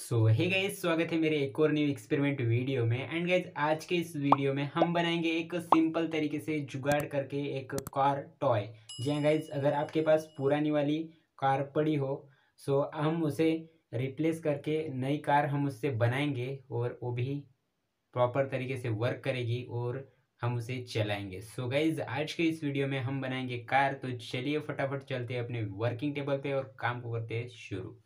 सो hey guys स्वागत है मेरे एक और न्यू एक्सपेरिमेंट वीडियो में एंड गाइज आज के इस वीडियो में हम बनाएंगे एक सिंपल तरीके से जुगाड़ करके एक कार टॉय जी हाँ गाइज अगर आपके पास पुरानी वाली कार पड़ी हो सो so हम उसे रिप्लेस करके नई कार हम उससे बनाएंगे और वो भी प्रॉपर तरीके से वर्क करेगी और हम उसे चलाएंगे सो so गाइज आज के इस वीडियो में हम बनाएंगे कार तो चलिए फटाफट चलते अपने वर्किंग टेबल पर और काम को करते हैं शुरू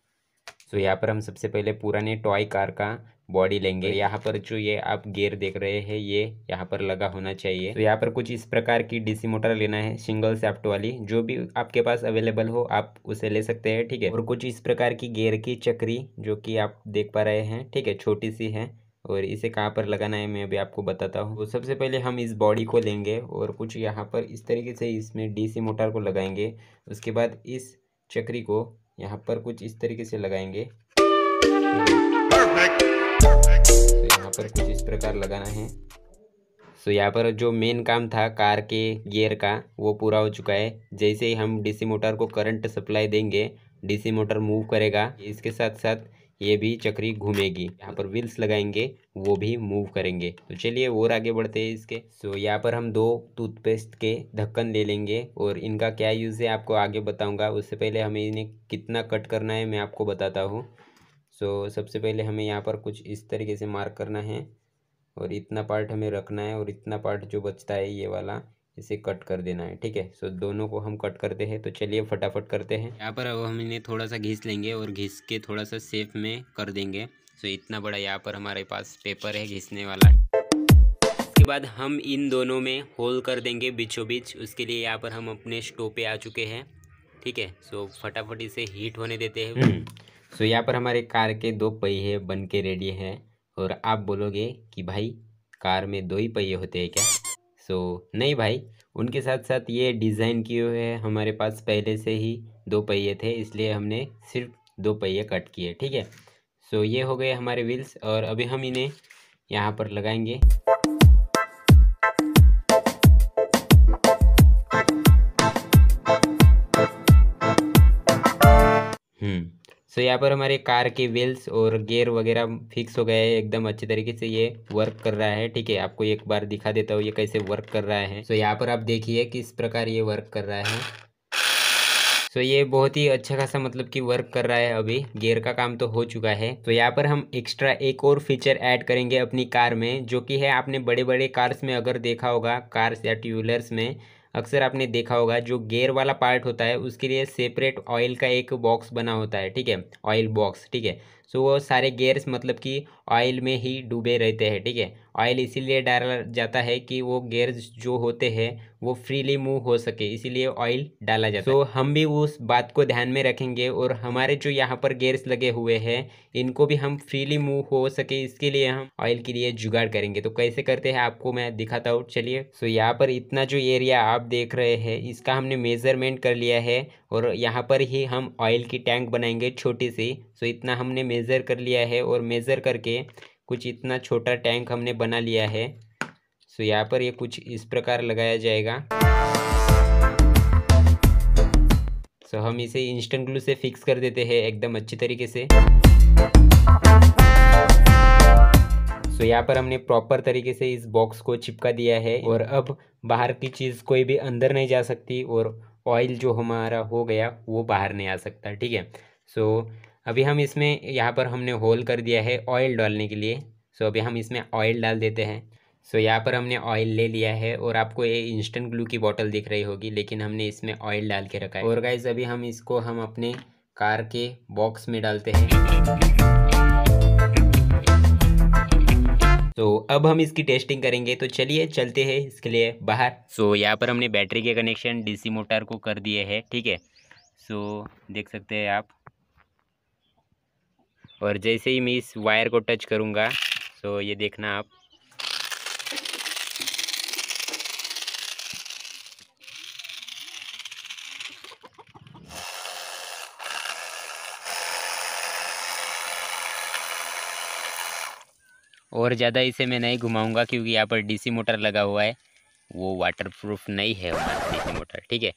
सो तो यहाँ पर हम सबसे पहले पुराने टॉय कार का बॉडी लेंगे यहाँ पर जो ये आप गेयर देख रहे हैं ये यहाँ पर लगा होना चाहिए तो यहाँ पर कुछ इस प्रकार की डीसी मोटर लेना है सिंगल सेफ्ट वाली जो भी आपके पास अवेलेबल हो आप उसे ले सकते हैं ठीक है और कुछ इस प्रकार की गेयर की चक्री जो कि आप देख पा रहे हैं ठीक है छोटी सी है और इसे कहाँ पर लगाना है मैं अभी आपको बताता हूँ तो सबसे पहले हम इस बॉडी को लेंगे और कुछ यहाँ पर इस तरीके से इसमें डीसी मोटर को लगाएंगे उसके बाद इस चक्री को यहाँ पर कुछ इस तरीके से लगाएंगे तो यहाँ पर कुछ इस प्रकार लगाना है सो तो so, यहाँ पर जो मेन काम था कार के गियर का वो पूरा हो चुका है जैसे ही हम डीसी मोटर को करंट सप्लाई देंगे डीसी मोटर मूव करेगा इसके साथ साथ ये भी चक्री घूमेगी यहाँ पर व्हील्स लगाएंगे वो भी मूव करेंगे तो चलिए और आगे बढ़ते हैं इसके सो यहाँ पर हम दो टूथपेस्ट के ढक्कन ले लेंगे और इनका क्या यूज़ है आपको आगे बताऊँगा उससे पहले हमें इन्हें कितना कट करना है मैं आपको बताता हूँ सो सबसे पहले हमें यहाँ पर कुछ इस तरीके से मार्क करना है और इतना पार्ट हमें रखना है और इतना पार्ट जो बचता है ये वाला इसे कट कर देना है ठीक है सो दोनों को हम कट करते हैं तो चलिए फटाफट करते हैं यहाँ पर अब हम इन्हें थोड़ा सा घिस लेंगे और घिस के थोड़ा सा सेफ में कर देंगे सो इतना बड़ा यहाँ पर हमारे पास पेपर है घिसने वाला उसके बाद हम इन दोनों में होल कर देंगे बीचों बीच उसके लिए यहाँ पर हम अपने स्टोव पे आ चुके हैं ठीक है सो फटाफट इसे हीट होने देते हैं सो हम्म। यहाँ पर हमारे कार के दो पहिए बन के रेडी हैं और आप बोलोगे कि भाई कार में दो ही पहिए होते हैं क्या सो नहीं भाई उनके साथ साथ ये डिज़ाइन किए हुए हैं हमारे पास पहले से ही दो पहिए थे इसलिए हमने सिर्फ दो पहिए कट किए ठीक है सो ये हो गए हमारे व्हील्स और अभी हम इन्हें यहाँ पर लगाएंगे हम्म सो so, यहाँ पर हमारे कार के व्हील्स और गेयर वगैरह फिक्स हो गए हैं एकदम अच्छे तरीके से ये वर्क कर रहा है ठीक है आपको एक बार दिखा देता हूँ ये कैसे वर्क कर रहा है सो so, यहाँ पर आप देखिए किस प्रकार ये वर्क कर रहा है सो so, ये बहुत ही अच्छा खासा मतलब कि वर्क कर रहा है अभी गेयर का काम तो हो चुका है तो यहाँ पर हम एक्स्ट्रा एक और फीचर ऐड करेंगे अपनी कार में जो कि है आपने बड़े बड़े कार्स में अगर देखा होगा कार्स या टू व्हीलर्स में अक्सर आपने देखा होगा जो गेयर वाला पार्ट होता है उसके लिए सेपरेट ऑयल का एक बॉक्स बना होता है ठीक है ऑयल बॉक्स ठीक है सो वो सारे गेयर्स मतलब कि ऑयल में ही डूबे रहते हैं ठीक है ऑयल इसीलिए डाला जाता है कि वो गेयर्स जो होते हैं वो फ्रीली मूव हो सके इसीलिए ऑयल डाला जाता है so, तो हम भी उस बात को ध्यान में रखेंगे और हमारे जो यहाँ पर गेयर्स लगे हुए हैं इनको भी हम फ्रीली मूव हो सके इसके लिए हम ऑयल के लिए जुगाड़ करेंगे तो कैसे करते हैं आपको मैं दिखाता हूँ चलिए सो so, यहाँ पर इतना जो एरिया आप देख रहे हैं इसका हमने मेजरमेंट कर लिया है और यहाँ पर ही हम ऑयल की टैंक बनाएंगे छोटी सी सो तो इतना हमने मेज़र कर लिया है और मेज़र करके कुछ इतना छोटा टैंक हमने बना लिया है सो यहाँ पर ये कुछ इस प्रकार लगाया जाएगा सो हम इसे इंस्टेंट ग्लू से फिक्स कर देते हैं एकदम अच्छी तरीके से सो यहाँ पर हमने प्रॉपर तरीके से इस बॉक्स को चिपका दिया है और अब बाहर की चीज़ कोई भी अंदर नहीं जा सकती और ऑयल जो हमारा हो गया वो बाहर नहीं आ सकता ठीक है सो so, अभी हम इसमें यहाँ पर हमने होल कर दिया है ऑयल डालने के लिए सो अभी हम इसमें ऑयल डाल देते हैं सो यहाँ पर हमने ऑयल ले लिया है और आपको ये इंस्टेंट ग्लू की बॉटल दिख रही होगी लेकिन हमने इसमें ऑयल डाल के रखा है और गाइज अभी हम इसको हम अपने कार के बॉक्स में डालते हैं तो अब हम इसकी टेस्टिंग करेंगे तो चलिए चलते हैं इसके लिए बाहर सो so, यहाँ पर हमने बैटरी के कनेक्शन डीसी मोटर को कर दिए हैं ठीक है सो so, देख सकते हैं आप और जैसे ही मैं इस वायर को टच करूँगा सो तो ये देखना आप और ज़्यादा इसे मैं नहीं घुमाऊंगा क्योंकि यहाँ पर डीसी मोटर लगा हुआ है वो वाटरप्रूफ नहीं है हमारा डीसी मोटर ठीक है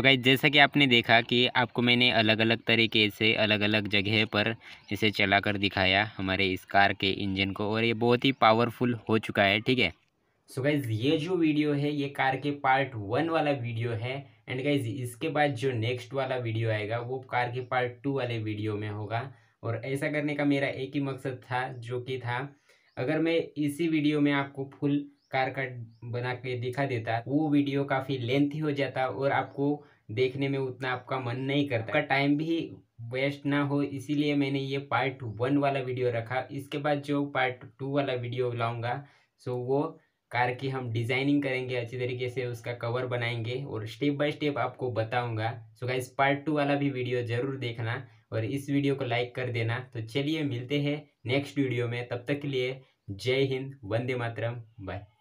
सो तो गाइज जैसा कि आपने देखा कि आपको मैंने अलग अलग तरीके से अलग अलग जगह पर इसे चला कर दिखाया हमारे इस कार के इंजन को और ये बहुत ही पावरफुल हो चुका है ठीक है सो गाइज ये जो वीडियो है ये कार के पार्ट वन वाला वीडियो है एंड गाइज इसके बाद जो नेक्स्ट वाला वीडियो आएगा वो कार के पार्ट टू वाले वीडियो में होगा और ऐसा करने का मेरा एक ही मकसद था जो कि था अगर मैं इसी वीडियो में आपको फुल कार का बना के दिखा देता वो वीडियो काफ़ी लेंथी हो जाता और आपको देखने में उतना आपका मन नहीं करता आपका टाइम भी वेस्ट ना हो इसीलिए मैंने ये पार्ट वन वाला वीडियो रखा इसके बाद जो पार्ट टू वाला वीडियो लाऊंगा सो वो कार की हम डिज़ाइनिंग करेंगे अच्छी तरीके से उसका कवर बनाएंगे और स्टेप बाय स्टेप आपको बताऊंगा सो गाइस पार्ट टू वाला भी वीडियो ज़रूर देखना और इस वीडियो को लाइक कर देना तो चलिए मिलते हैं नेक्स्ट वीडियो में तब तक के लिए जय हिंद वंदे मातरम बाय